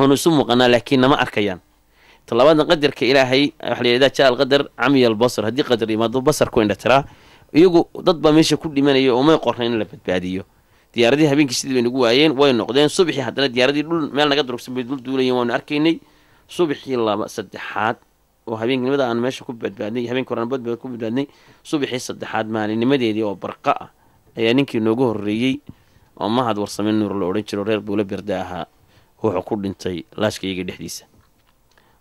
waanu isu muuqanaa laakiin nama arkayaan talabaadna qadarka ilaahay waxa layihahdaa jaa alqadar camiya albasar haddii qadar imaado basar ku indhatiraa iyagu dad baa meesha ku dhimanaya oo qorna in la badbaadiyo diyaaradii habeenkii sidii bay nagu waayeen way noqdeen subaxii haddana diyaaradii dhul meel naga durugsan bay dul duulayeen waanu arkaynay subaxii laba saddexaad oo habeenkinimada aan meesha ku badbaadnay habeenki horaan badbaad ku badbaadnay subaxii saddexaad maalinimadeedii oo barqa ah ayaa ninkii noogu horreeyey oo mahad warsame nuur la odhan jiro reer buula birda ahaa wuxuu ku dhintay laashkayaga dhexdiisa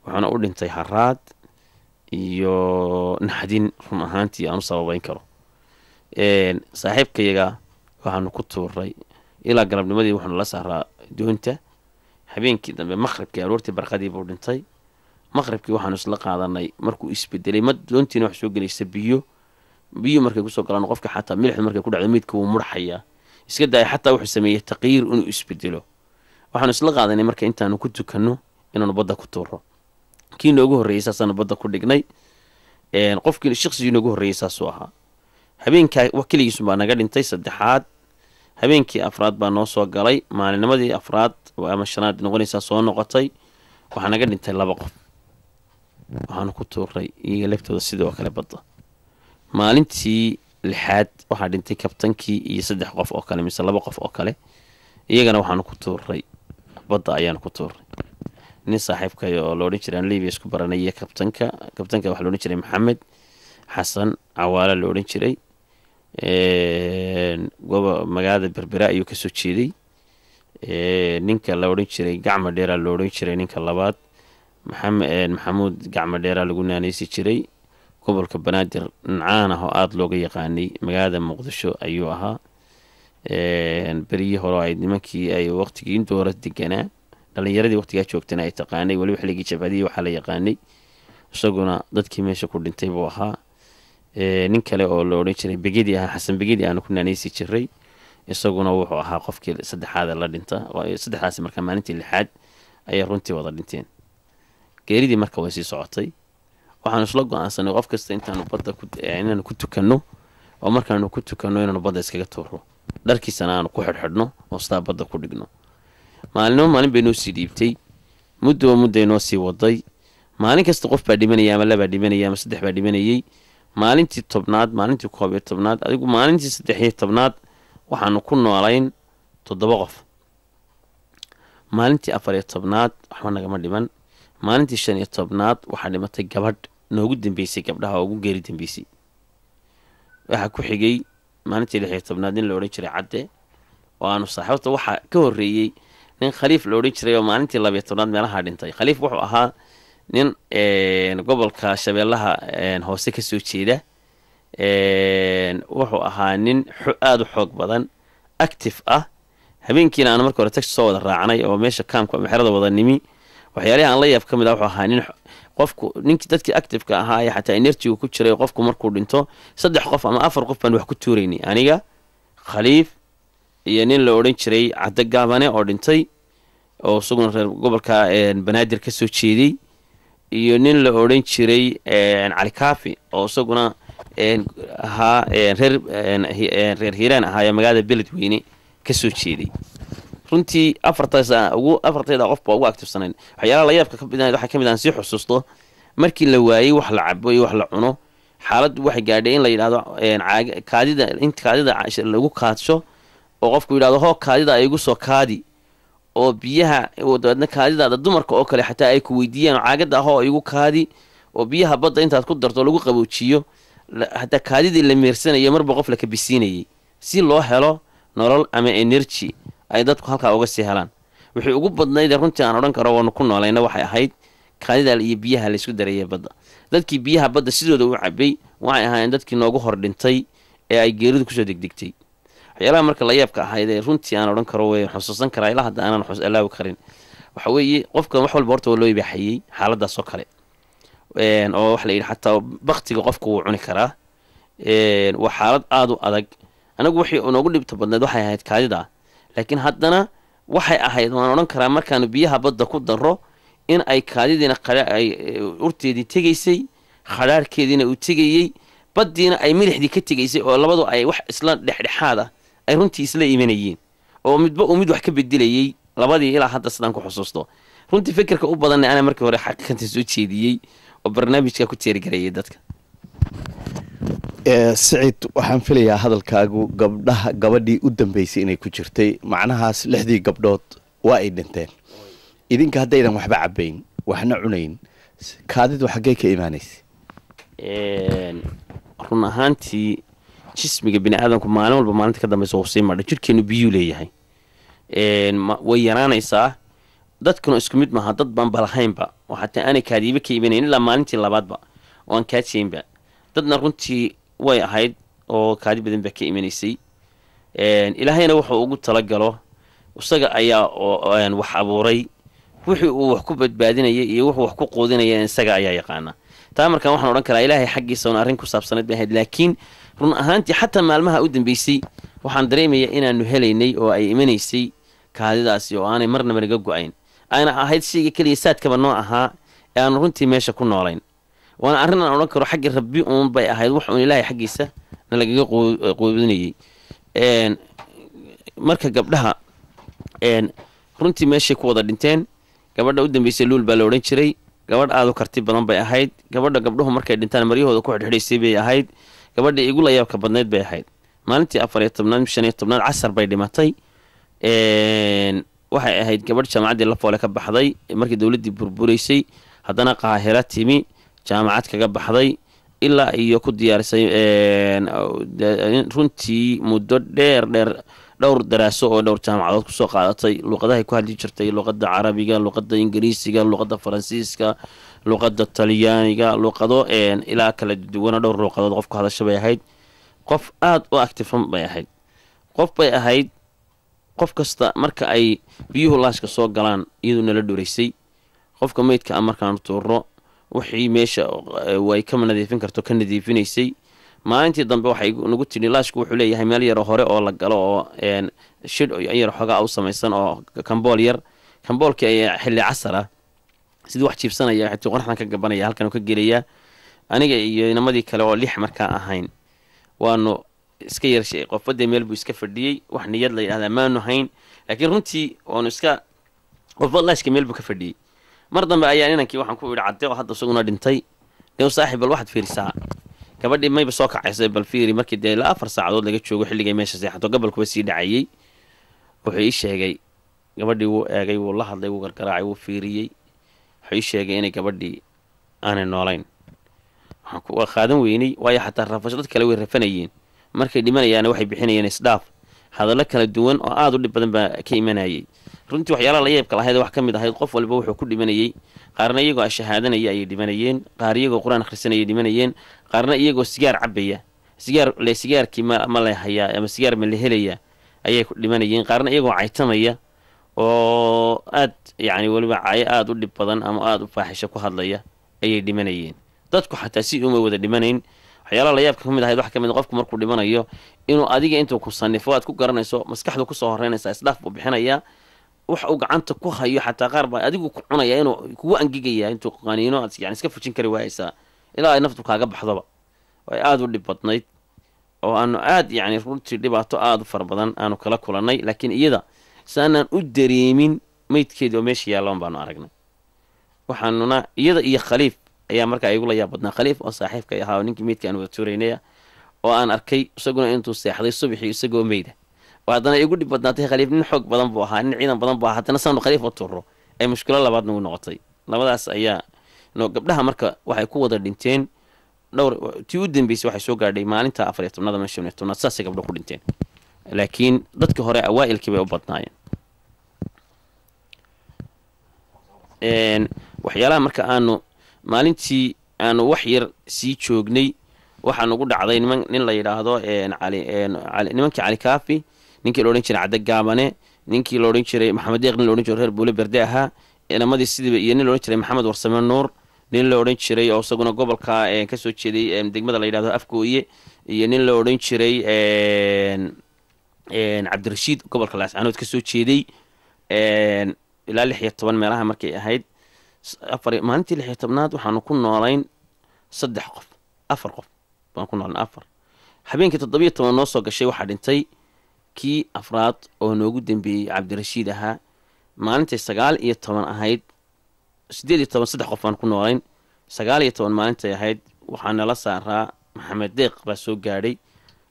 wuxuuna u dhintay haraad iyo naxdin run ahaantii aan u sababeyn karo saaxiibkayaga waxaanu ku tuuray ilaa galabnimadii wuxuuna la saaraa doonta habeenkii dambe maqhribkii aroortii barqadii buu dhintay maqhribkii waxaanu isla qaadanay markuu isbedelay ma doontiina wax soo gelaysa biyo biyo markay kusoo galaan qofka xataa milixdu markay ku dhacdo meydka wuu mudhaxayaa iska daaya xataa wuxuu sameeyey taqiir inuu isbedelo waxaanu isla qaadanay marka intaanu ku tukanno inaanu badda ku tuuro kii noogu horreeyey saasaanu badda ku dhignay qofkii shaqsigii noogu horreeyey saasuu ahaa habeenkaa keligiisun baa naga dhintay saddexaad habeenkii afraad baa noo soo galay maalinimadii afraad ama shanaad noqonaysaa soo noqotay waxaa naga dhintay laba qof waxaanu ku tuuray iyaga laftooda sidoo kale badda maalintii lixaad waxaa dhintay kabtankii iyo saddex qof oo kale mise laba qof oo kale iyagana waxaanu ku tuuray badda ayaanu ku tuuray nin saaxiibkay oo loodhan jiray aan libiya isku baranaya kabtanka kabtanka waxaa loodhan jiray maxamed xasan cawaale loodhan jiray magaalada berbera ayuu kasoo jeeday ninka la odhan jiray gacma dheera la odhan jiray ninka labaad maxamuud gacma dheera lagu naanaysi jiray gobolka banaadir nacaan ah oo aada looga yaqaanay magaalada muqdisho ayuu ahaa beriyii hore ay nimankii ay waqtigii intuu hore deganaa dhalinyaradii waqtigaa joogtana ay taqaanay weliba xilligii jabhadihii waxaa la yaqaanay isaguna dadkii meesha ku dhintay buu ahaa Eh, nin kale oo la odhan jiray begedi ahaa xasan begedi aanu ku naanaysi jiray isaguna wuxuu ahaa qofkii saddexaada la dhinta saddexdaasi markaa maalintii lixaad ayay runtii wada dhinteen geeridii marka way sii socotay waxaanu isla go-aansanay qof kasta intaanu badda eh, inaanu ku tukanno oo markaanu ku tukanno inaanu badda iskaga tuurno dharkiisana aanu ku xidhxidhno oo sidaa badda ku dhigno maalinimo maalin bay noo sii dhiibtay muddoba mudday noo sii waday maalin kasta qof baa dhimanaya ama labaa dhimanaya ama saddex baa dhimanayay maalintii tobnaad maalintii koob koobiyo tobnaad adigu maalintii saddexiyo tobnaad waxaanu ku noolayn toddoba qof maalintii afariyo tobnaad waxba nagama dhiman maalintii shan iyo tobnaad waxaa dhimatay gabadh noogu dambeysay gabdhaha ugu geeri dambeysay waxaa ku xigay maalintii lixiyo tobnaad nin la odhan jiray cadde oo aanu saaxiibta waxaa ka horreeyey nin khaliif la odhan jiray oo maalintii labiyo tobnaad meelaha dhintay khaliif wuxuu ahaa nin gobolka shabeellaha hoose kasoo jeeda wuxuu ahaa nin aada u xoog badan active ah habeenkiina aan marka hore tagsi soo wada raacnay oo meesha kaamka mexerada wada nimi waxyaalihi aan la yaab ka mid ah wuxuu ahaa nin qofku ninkii dadkii activeka ahaa ee xataa enertigu ku jiray qofku markuu dhinto saddex qof ama afar qof baan wax ku tuuraynay aniga khaliif iyo nin la odhan jiray caddo gaabane oo dhintay oo isaguna reer gobolka banaadir kasoo jeeday iyo nin la odhan jiray calikaafi oo isaguna ahaa reer hiiraan ahaayee magaalada beledweyne kasoo jeeday runtii afarteeda qof baa ugu actifsanayn waxyaalaha layaabka waxa ka mid ah, aan sii xusuusto markii la waayey wax la cabo iyo wax la cuno xaaladdu waxay gaadhay in la yidhahdo kaadida in kaadida lagu kaadsho oo qofku yidhahdo hoo kaadida igu soo kaadi oo biyaha dabeedna kaadidaada dumarka oo kale xataa ay ku weydiiyaan caagada ahoo igu kaadi oo biyaha badda intaad ku darto lagu qaboojiyo hataa kaadidii la meersanayo marba qof la kabisiinayay si loo helo nolol ama enerji ay dadku halkaa uga sii helaan wixii ugu badnayde runtii aan odhan karo waanu ku noolayna waxay ahayd kaadida iyo biyaha laysku dareeyay badda dadkii biyaha badda sidooda u cabay waxay ahaayeen dadkii noogu hor dhintay ee ay geeridu kusoo degdegtay waxyaalaha marka layaabka ahayd ee runtii aan odhan karo way xusuusan karaa ilaa hadda aanan alaawi karin waxa weeye qofkan wax walba horta waa loo ibaaxiyey xaaladaasoo kale oo waxa layidhi xataa baktiga qofka wuu cuni karaa waa xaalad aada u adag anagu waxay noogu dhibta badneed waxay ahayd kaadida laakiin haddana waxay ahayd waan odhan karaa markaanu biyaha badda ku daro in ay kaadidiina e, urteedii tegaysay khadhaarhkeediina uu tegayey baddiina ay milixdii ka tegaysay oo labadu ay wax isla dhexdhexaad ah ay runtii isla imanayeen oo midba uu mid wax ka bedelayey labadii ilaa hadda sidaan ku xusuusto runtii fekerka u badanna anaa markii hore xaqiiqanta soo jeediyey oo barnaamijka ku teerigarayay dadka sicid waxaan filayaa hadalkaagu gabdhaha gabadhii u dambeysay inay ku jirtay macnahaas lixdii gabdhood waa ay dhinteen idinka haddaydan waxba cabayn waxna cunayn kaadidu xaggey ka imaanaysa run ahaantii jismiga biniaadanku maalin walba maalinta ka dambeysa wuu sii madha jirkeenu biyuu leeyahay way yaraanaysaa dadkuna isku mid maaha dad baan balahaynba oo xataa aanay kaadiiba ka iibanayn ilaa maalintii labaadba oo aan kaadsiinba dadna runtii way ahayd oo kaadi badan baa ka imanaysay ilaahayna wuxuu ugu talagalo isaga ayaa wax abuuray wixii uu wax ku badbaadinaya iyo wuxuu wax ku quudinaya isaga ayaa yaqaana taa markaan waxaan odhan karaa ilaahay xaggiisa un arrin ku saabsanayd bay ahayd laakiin run ahaantii xataa maalmaha u dambeysay waxaan dareemayaa inaanu helaynay oo ay imanaysay kaadidaasi oo aanay marnaba naga go-ayn ayna ahayd shayga keliya saadkaba noo ahaa ee aanu runtii meesha ku noolayn waana arrin aan odhan karo xaggii rabbi uun bay ahayd wax uun ilaahay xaggiisa na lagaga eh, marka gabdhaha runtii meeshay ku wada dhinteen gabadha u dambeysay luul baa la odhan jiray gabadh u karti badan bay ahayd gabadha gabdhuhu markay dhintaan maryahooda ku xidhxidhaysay bay ahayd gabadhii igu layaabka badnayd bay ahayd maalintii afar iyo tobnaad shan iyo tobnaad casar bay dhimatay waxay ahayd gabadh jaamacaddii lafoole ka baxday markii dowladdii burburaysay haddana qaahira timi jaamacad kaga baxday ilaa iyo ku diyaarisay runtii muddo dheer dheer dhowr daraaso oo dhowr jaamacadood kusoo qaadatay luuqadahay ku hadli jirtay luuqadda carabiga luuqadda ingiriisiga luuqadda faransiiska luqada talyaaniga luqado ilaa kala duwana dhowr luuqadood qofku ku hadasha bay ahayd qof aada u actifan um bay ahayd qof bay ahayd qof kasta marka ay biyuhu laashka soo galaan iyaduu nala dhuraysay qofka meydka a ah markaan tuuro wixii meesha e, ay ka nadiifin karto ka nadiifinaysay maalintii dambe waxay nagu tii laashku wuxuu leeyahay meel yar hore oo la galo oo shidh yar xoogaa u samaysan oo kambool yar kamboolkii ayaa xilli casar ah sidii wax jiibsanaya xituu qoraxdan ka gabanaya halkan ka gelayaa aniga iyo inamadii kale oo lix markaa ahayn waanu iska yarshay qofbadee meel buu iska fadhiyey wax niyad la yidhahdaa maanu hayn laakiin runtii oonu iska qofba lashka meel buu ka fadhiyey mar dambe ayaa inankii waxaan ku idhi oo hadda isaguna dhintay dee saaxib bal waxaad fiirisaa gabadhii mayba soo kacaysa bal fiiri markii dee ilaa afar saacadood laga joogo xilligay meesha seexato gabalkuba sii dhacayey wuxuu ii sheegay gabadhii wuu eegay wuu la hadlay wuu gargaraacay wuu fiiriyey wuxuu ii sheegay inay gabadhii aanay noolayn waa qaadan weynay waayo xataa rafasho dad kale way rafanayeen markay dhimanayaana waxay bixinayeen isdhaaf hadallo kala duwan oo aada u dhib badan baa ka imanayay runtii waxyaalaha la yeebka lahayd wax ka mid ahayd qof walba wuxuu ku dhimanayey qaarna iyagoo ashahaadanaya ayay dhimanayeen qaar iyagoo qur-aan akhrisanayay dhimanayeen qaarna iyagoo sigaar cabaya sigaar le sigaarkii ma ma la ama sigaar ma la helaya ayay ku dhimanayeen qaarna iyagoo caytamaya oo aad yani weliba caayo aada u dhib badan ama aada u faaxisho ku hadlaya ayay dhimanayeen dadku xataa si uma wada dhimanayn waxyaalaha layaabka ka ahayd waxa ka qofku markuu dhimanayo inuu adiga intuu ku sanifo aad ku garanayso maskaxdu kusoo horeynaysaa isdhaaf buu bixinayaa wax uu gacanta ku hayo xataa qaar baa adigu ku cunaya inuu kugu angigaya intuu qaniino aad yani iska fujin kari waayeysaa ilaa ay naftu kaaga baxdoba ay aada u dhib badnayd oo aanu aad yacni runtii dhibaato aada u fara badan aanu kala kulannay laakiin iyada saanaan u dareemin meydkeeda oo meesha yaalloon baanu aragnay waxaanuna iyada iyo khaliif ayaa markaa igula yaab badnaa khaliif oo saaxiibkay ahaa oo ninkii meydka aan wada tuuraynaya oo aan arkay isaguna intuu seexday subaxii isagoo meyda oo haddana igu dhib badnaatay khaliif nin xoog badan buu ahaa nin ciidan badan buu ahaa haddana saanu khaliif u tuuro ay mushkilo labaad nagu noqotay labadaas ayaa no gabdhaha marka waxay ku wada dhinteen dhowr tii u dambeysay waxay soo gaadhay maalinta afariyo tobnada meesha tobnaad saasay gabdho ku dhinteen laakiin dadka hore awaa'ilkii bay u badnaayeen waxyaalaha marka aanu maalintii aanu wax yar sii joognay waxaa nugu dhacday nin la yidhaahdo nimankii cali kaafi ninkii la odhan jiray cadde gaabane ninkii la odhan jiray maxamed deeq nin la odhan jiray reer buule berde ahaa inamadii sidiiba iyo nin la odhan jiray maxamed warsame nuur nin la odhan jiray oo isaguna gobolka kasoo jeeday degmada la yidhahdo afgooye iyo nin la odhan jiray cabdirashiid gobolka laascanood kasoo jeeday ilaa lix iyo toban meelaha markay ahayd maalintii lixiyo tobnaad waxaanu ku noolayn saddex qof afar qof baan ku nooln afar habeenkii toddobiyo toban noo soo gashay waxaa dhintay kii afraad oo noogu dambeeyey cabdirashiid ahaa maalintay sagaal iyo toban ahayd sideed iyo toban saddex qof baan ku noolayn sagaal iyo toban maalintay ahayd waxaa nala saaraa maxamed deeq baa soo gaadhay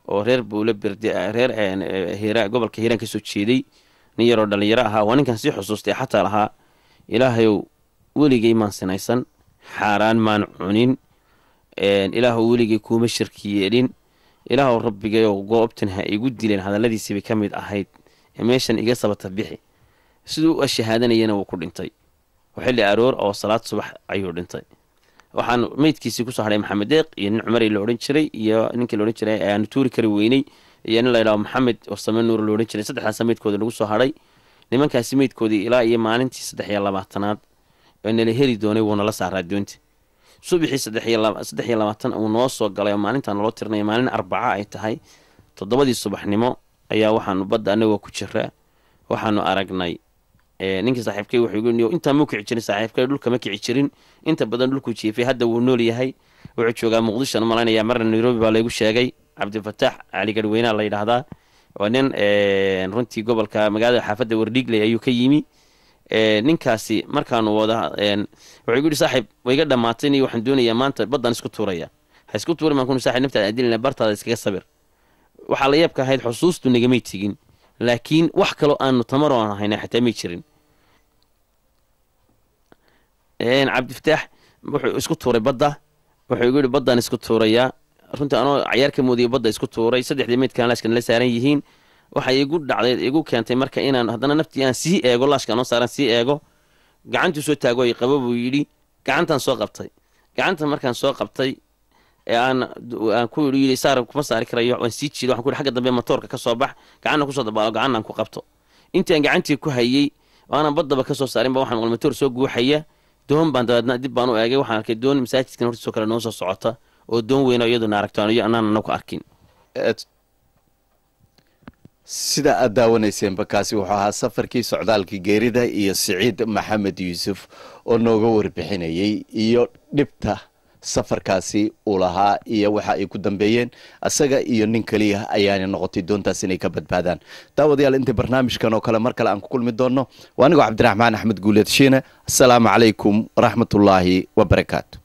oo reer buule berde eh, eh, eh, gobolka hiiraan kasoo jeeday nin yaroo dhallinyaro ahaa waa ninkan sii xusuustay xataa lahaa ilaahayow weligay maan sinaysan xaaraan maan cunin ilaahw weligay kuuma shirki yeelin ilaahw rabbigayow goobtan ha igu dileen hadalladiisiibay ka mid ahayd ee meeshan iga sabata bixi siduu u shahaadanayana wuu ku dhintay xilli aroor oo salaad subax ayuu dhintay waxaan meydkiisii kusoo hadhay maxamed deeq iyo nin cumari la odhan jiray iyo ninkii laodhan jiray aan tuuri kari weyney iyo nin laydhaho maxamed oo nuur la odhan jiray saddexdaasa meydkooda lagu soo hadhay nimankaasi meydkoodii ilaa iyo maalintii saddex iyo labaatanaad ee nala heli doonay wuunala saaraa doonta subixii saddex iyo labaatan uu noo soo galay oo maalintaa naloo tirnay maalin arbaca ay tahay toddobadii subaxnimo ayaa waxaanu badda annagoo ku jira waxaanu aragnay Eh, ninkii saaxiibkay wuxuu intaa mau kici jirin saaxiibkay dhulka ma kici jirin inta badan dhulku jiifay hadda wuu nool yahay wuxuu joogaa muqdishon malaynayaa marna nairobi baa laygu sheegay cabdifataax cali la yidhaahdaa waa nin eh, runtii gobolka magaalada xaafadda wardhiigley ayuu ka yimi eh, ninkaasi markaanu wada wuxuu igu yihi saaxiib wayga dhammaatayn iyo waxaan doonayaa maanta baddaan isku tuuraya ha isku tuuri maan kun saaxib naftaad adilina bartaada iskaga sabir waxaa la yaabka ahayd xusuustu nagamay tegin laakiin wax kaloo aanu tamaroon ahayna xataa may jirin cabdifataax wuxuu isku tuuray badda wuxuu igu yihi baddaan isku tuurayaa runtii anoo cayaar ka moodiya badda isku tuuray saddexdii maydkaan laashkan la saaran yihiin waxay igu dhacday igu keentay marka inaan haddana naftii aan sii eego laashkan oo saaran sii eego gacantuu soo taagooy qabo buu yidhi gacantaan soo qabtay gacanta markaan soo qabtay ee aanaan ku yii saaran kuma saari karayo waan sii jiido waan ku xagga dambe matoorka ka soo bax gacanna kusoo dabaalo gacanaan ku qabto intaan gacantii ku hayay aanan baddaba kasoo saarinba waxaan noqon matoor soo guuxaya doon baan dabeedna dib baan u eegay waxaan arkay doon masaajidkan hortiisoo kale noo soo socota oo doon weyno iyaduna aragtaaniyo annaan anaku arkin sida aad daawaneyseenba kaasi wuxuu ahaa safarkii socdaalka geerida iyo siciid maxamed yuusuf oo nooga warbixinayay iyo dhibta safarkaasi uu lahaa iyo waxa ay ku dambeeyeen isaga iyo nin keliya ayaanay noqotay doontaas inay ka badbaadaan daawadayaal intii barnaamijkan oo kale mar kale aan ku kulmi doonno waa anigoo cabdiraxmaan axmed guuleed shiine asalaamu calaykum waraxmatullaahi wabarakaatu